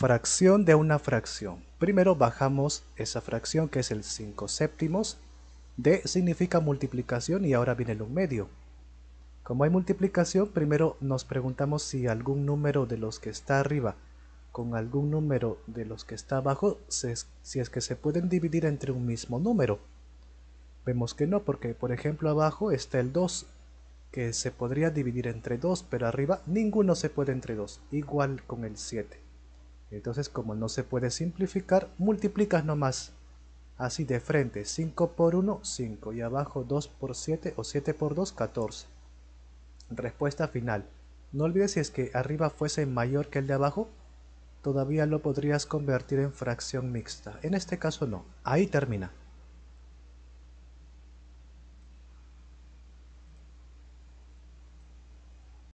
fracción de una fracción. Primero bajamos esa fracción que es el 5 séptimos. D significa multiplicación y ahora viene el 1 medio. Como hay multiplicación, primero nos preguntamos si algún número de los que está arriba con algún número de los que está abajo, si es que se pueden dividir entre un mismo número. Vemos que no, porque por ejemplo abajo está el 2, que se podría dividir entre 2, pero arriba ninguno se puede entre 2, igual con el 7. Entonces como no se puede simplificar, multiplicas nomás. Así de frente, 5 por 1, 5. Y abajo 2 por 7 o 7 por 2, 14. Respuesta final. No olvides si es que arriba fuese mayor que el de abajo, todavía lo podrías convertir en fracción mixta. En este caso no. Ahí termina.